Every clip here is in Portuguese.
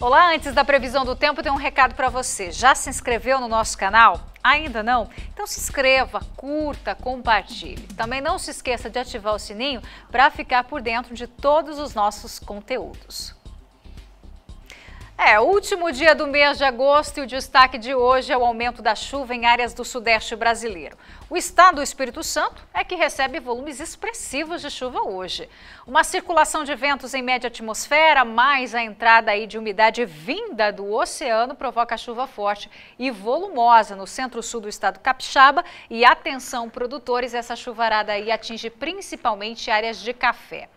Olá, antes da previsão do tempo, tem um recado para você. Já se inscreveu no nosso canal? Ainda não? Então se inscreva, curta, compartilhe. Também não se esqueça de ativar o sininho para ficar por dentro de todos os nossos conteúdos. É, último dia do mês de agosto e o destaque de hoje é o aumento da chuva em áreas do sudeste brasileiro. O estado do Espírito Santo é que recebe volumes expressivos de chuva hoje. Uma circulação de ventos em média atmosfera, mais a entrada aí de umidade vinda do oceano, provoca chuva forte e volumosa no centro-sul do estado capixaba. E atenção, produtores, essa chuvarada aí atinge principalmente áreas de café.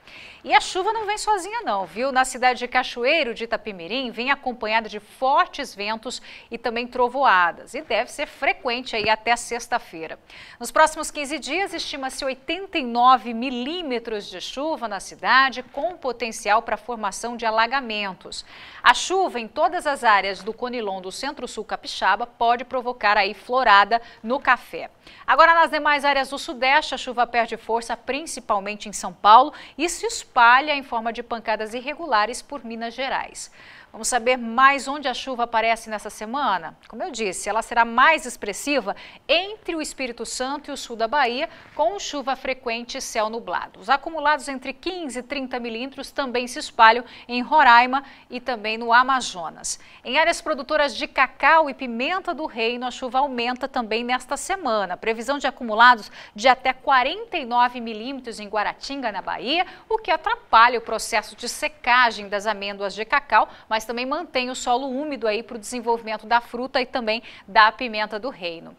E a chuva não vem sozinha não, viu? Na cidade de Cachoeiro de Itapimirim, vem acompanhada de fortes ventos e também trovoadas. E deve ser frequente aí até sexta-feira. Nos próximos 15 dias, estima-se 89 milímetros de chuva na cidade, com potencial para a formação de alagamentos. A chuva em todas as áreas do Conilon do Centro-Sul Capixaba pode provocar aí florada no café. Agora, nas demais áreas do Sudeste, a chuva perde força, principalmente em São Paulo. Isso se espalha em forma de pancadas irregulares por Minas Gerais. Vamos saber mais onde a chuva aparece nessa semana? Como eu disse, ela será mais expressiva entre o Espírito Santo e o sul da Bahia, com chuva frequente e céu nublado. Os acumulados entre 15 e 30 milímetros também se espalham em Roraima e também no Amazonas. Em áreas produtoras de cacau e pimenta do reino, a chuva aumenta também nesta semana. Previsão de acumulados de até 49 milímetros em Guaratinga, na Bahia, o que atrapalha o processo de secagem das amêndoas de cacau, mas também mantém o solo úmido aí para o desenvolvimento da fruta e também da pimenta do reino.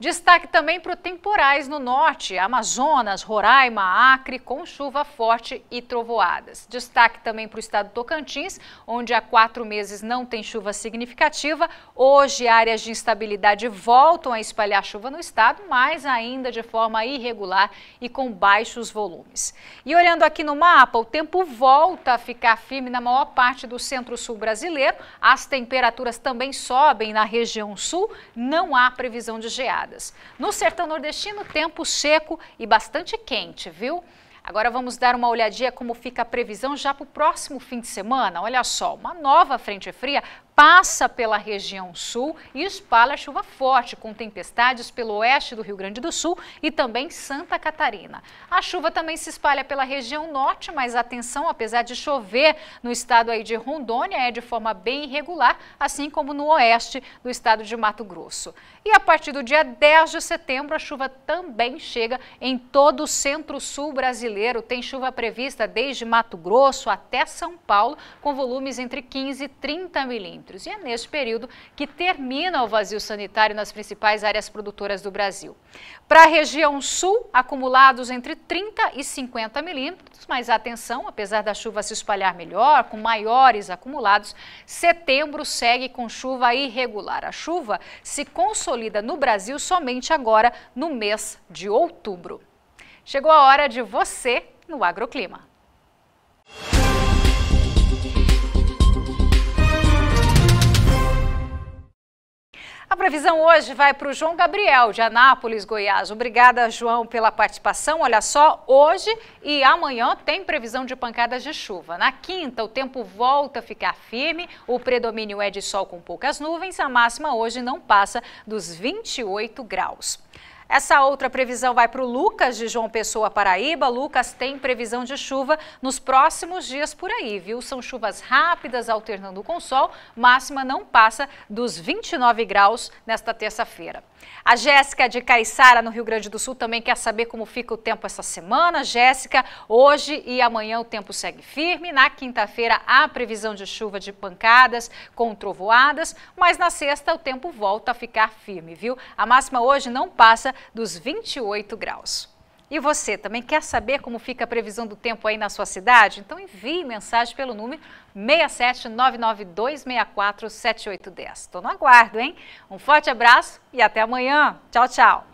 Destaque também para o temporais no norte, Amazonas, Roraima, Acre, com chuva forte e trovoadas. Destaque também para o estado do Tocantins, onde há quatro meses não tem chuva significativa. Hoje, áreas de instabilidade voltam a espalhar chuva no estado, mas ainda de forma irregular e com baixos volumes. E olhando aqui no mapa, o tempo volta a ficar firme na maior parte do centro-sul brasileiro. As temperaturas também sobem na região sul, não há previsão de geada geadas. No sertão nordestino, tempo seco e bastante quente, viu? Agora vamos dar uma olhadinha como fica a previsão já para o próximo fim de semana. Olha só, uma nova frente fria passa pela região sul e espalha chuva forte, com tempestades pelo oeste do Rio Grande do Sul e também Santa Catarina. A chuva também se espalha pela região norte, mas atenção, apesar de chover no estado aí de Rondônia, é de forma bem irregular, assim como no oeste do estado de Mato Grosso. E a partir do dia 10 de setembro, a chuva também chega em todo o centro-sul brasileiro. Tem chuva prevista desde Mato Grosso até São Paulo, com volumes entre 15 e 30 milímetros. E é nesse período que termina o vazio sanitário nas principais áreas produtoras do Brasil. Para a região sul, acumulados entre 30 e 50 milímetros, mas atenção, apesar da chuva se espalhar melhor, com maiores acumulados, setembro segue com chuva irregular. A chuva se consolida no Brasil somente agora, no mês de outubro. Chegou a hora de você no Agroclima. previsão hoje vai para o João Gabriel, de Anápolis, Goiás. Obrigada, João, pela participação. Olha só, hoje e amanhã tem previsão de pancadas de chuva. Na quinta, o tempo volta a ficar firme, o predomínio é de sol com poucas nuvens, a máxima hoje não passa dos 28 graus. Essa outra previsão vai para o Lucas de João Pessoa, Paraíba. Lucas tem previsão de chuva nos próximos dias por aí, viu? São chuvas rápidas alternando com sol, máxima não passa dos 29 graus nesta terça-feira. A Jéssica de Caiçara, no Rio Grande do Sul, também quer saber como fica o tempo essa semana. Jéssica, hoje e amanhã o tempo segue firme. Na quinta-feira há previsão de chuva de pancadas com trovoadas, mas na sexta o tempo volta a ficar firme, viu? A máxima hoje não passa dos 28 graus. E você também quer saber como fica a previsão do tempo aí na sua cidade? Então envie mensagem pelo número 67992647810. Estou no aguardo, hein? Um forte abraço e até amanhã. Tchau, tchau.